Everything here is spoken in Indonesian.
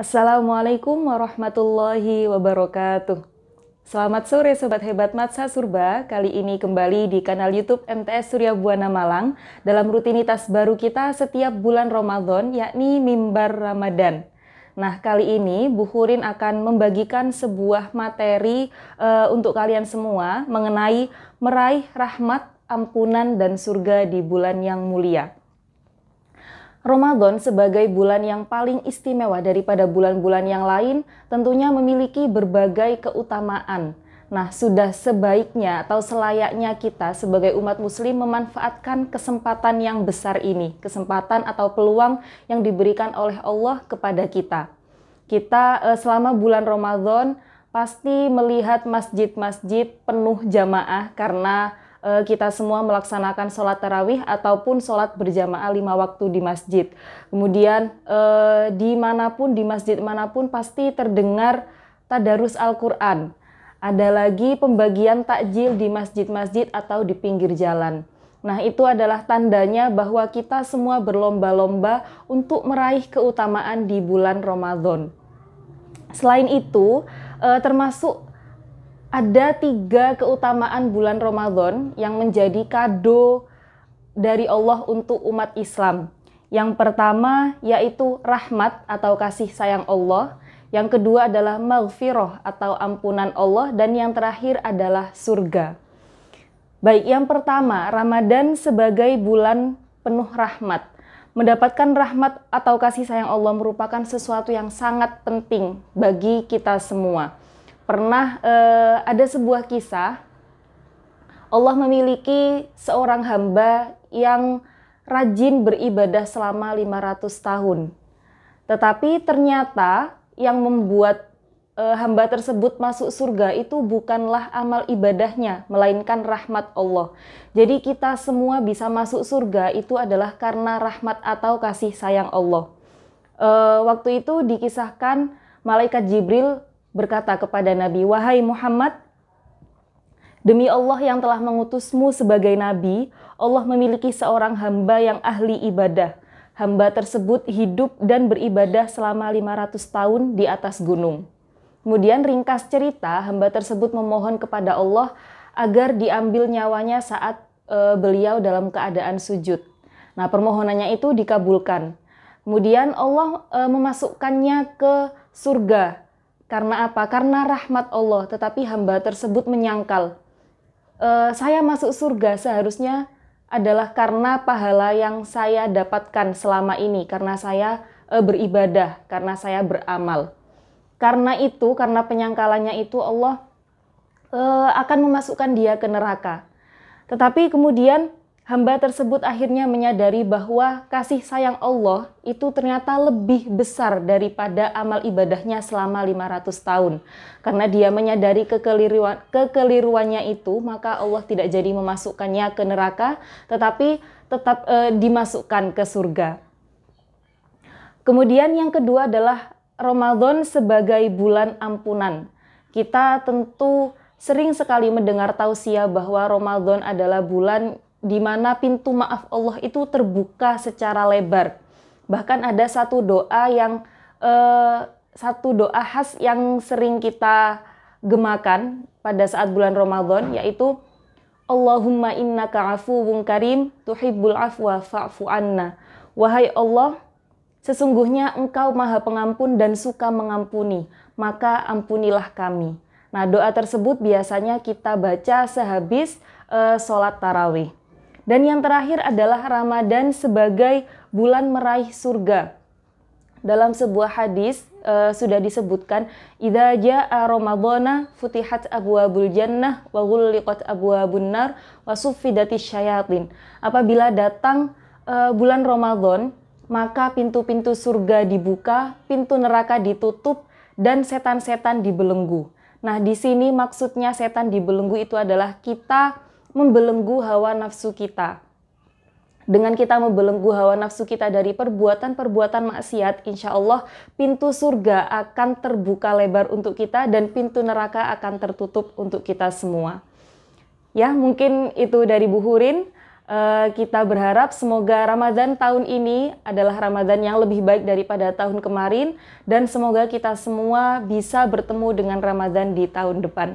Assalamualaikum warahmatullahi wabarakatuh. Selamat sore Sobat Hebat Matsa Surba, kali ini kembali di kanal Youtube MTS Surya Buana Malang dalam rutinitas baru kita setiap bulan Ramadan yakni Mimbar Ramadan. Nah, kali ini Bu Hurin akan membagikan sebuah materi e, untuk kalian semua mengenai meraih rahmat, ampunan, dan surga di bulan yang mulia. Ramadan sebagai bulan yang paling istimewa daripada bulan-bulan yang lain tentunya memiliki berbagai keutamaan. Nah, sudah sebaiknya atau selayaknya kita sebagai umat muslim memanfaatkan kesempatan yang besar ini, kesempatan atau peluang yang diberikan oleh Allah kepada kita. Kita eh, selama bulan Ramadan pasti melihat masjid-masjid penuh jamaah karena Eh, kita semua melaksanakan sholat tarawih ataupun sholat berjamaah lima waktu di masjid. Kemudian eh, dimanapun di masjid manapun pasti terdengar tadarus Al-Quran. Ada lagi pembagian takjil di masjid-masjid atau di pinggir jalan. Nah, itu adalah tandanya bahwa kita semua berlomba-lomba untuk meraih keutamaan di bulan Ramadan. Selain itu, eh, termasuk ada tiga keutamaan bulan Ramadan yang menjadi kado dari Allah untuk umat Islam. Yang pertama yaitu rahmat atau kasih sayang Allah. Yang kedua adalah maghfirah atau ampunan Allah. Dan yang terakhir adalah surga. Baik, yang pertama, Ramadan sebagai bulan penuh rahmat. Mendapatkan rahmat atau kasih sayang Allah merupakan sesuatu yang sangat penting bagi kita semua pernah uh, ada sebuah kisah Allah memiliki seorang hamba yang rajin beribadah selama 500 tahun. Tetapi ternyata yang membuat uh, hamba tersebut masuk surga itu bukanlah amal ibadahnya, melainkan rahmat Allah. Jadi kita semua bisa masuk surga itu adalah karena rahmat atau kasih sayang Allah. Uh, waktu itu dikisahkan malaikat Jibril berkata kepada Nabi, "Wahai Muhammad, demi Allah yang telah mengutusmu sebagai nabi, Allah memiliki seorang hamba yang ahli ibadah. Hamba tersebut hidup dan beribadah selama 500 tahun di atas gunung." Kemudian ringkas cerita, hamba tersebut memohon kepada Allah agar diambil nyawanya saat e, beliau dalam keadaan sujud. Nah, permohonannya itu dikabulkan. Kemudian Allah e, memasukkannya ke surga karena apa? Karena rahmat Allah, tetapi hamba tersebut menyangkal. E, saya masuk surga seharusnya adalah karena pahala yang saya dapatkan selama ini, karena saya e, beribadah, karena saya beramal. Karena itu, karena penyangkalannya itu Allah e, akan memasukkan dia ke neraka. Tetapi kemudian hamba tersebut akhirnya menyadari bahwa kasih sayang Allah itu ternyata lebih besar daripada amal ibadahnya selama 500 tahun. Karena dia menyadari kekeliruan, kekeliruannya itu, maka Allah tidak jadi memasukkannya ke neraka, tetapi tetap e, dimasukkan ke surga. Kemudian yang kedua adalah Ramadan sebagai bulan ampunan. Kita tentu sering sekali mendengar tausiah bahwa Ramadan adalah bulan di mana pintu maaf Allah itu terbuka secara lebar. Bahkan ada satu doa yang eh, satu doa khas yang sering kita gemakan pada saat bulan Ramadan yaitu Allahumma innaka afuwun karim tuhibbul afwa fa'fu anna. Wahai Allah, sesungguhnya Engkau Maha Pengampun dan suka mengampuni, maka ampunilah kami. Nah, doa tersebut biasanya kita baca sehabis uh, sholat tarawih. Dan yang terakhir adalah Ramadan sebagai bulan meraih surga. Dalam sebuah hadis e, sudah disebutkan, "Idza jaa Ramadhana futihat abwaabul jannah wa ghulliqat abwaabun nar wa suffidatis syayatin." Apabila datang e, bulan Ramadan, maka pintu-pintu surga dibuka, pintu neraka ditutup dan setan-setan dibelenggu. Nah, di sini maksudnya setan dibelenggu itu adalah kita membelenggu hawa nafsu kita. Dengan kita membelenggu hawa nafsu kita dari perbuatan-perbuatan maksiat, insya Allah pintu surga akan terbuka lebar untuk kita dan pintu neraka akan tertutup untuk kita semua. Ya, mungkin itu dari Bu Hurin. Eh, kita berharap semoga Ramadan tahun ini adalah Ramadan yang lebih baik daripada tahun kemarin dan semoga kita semua bisa bertemu dengan Ramadan di tahun depan.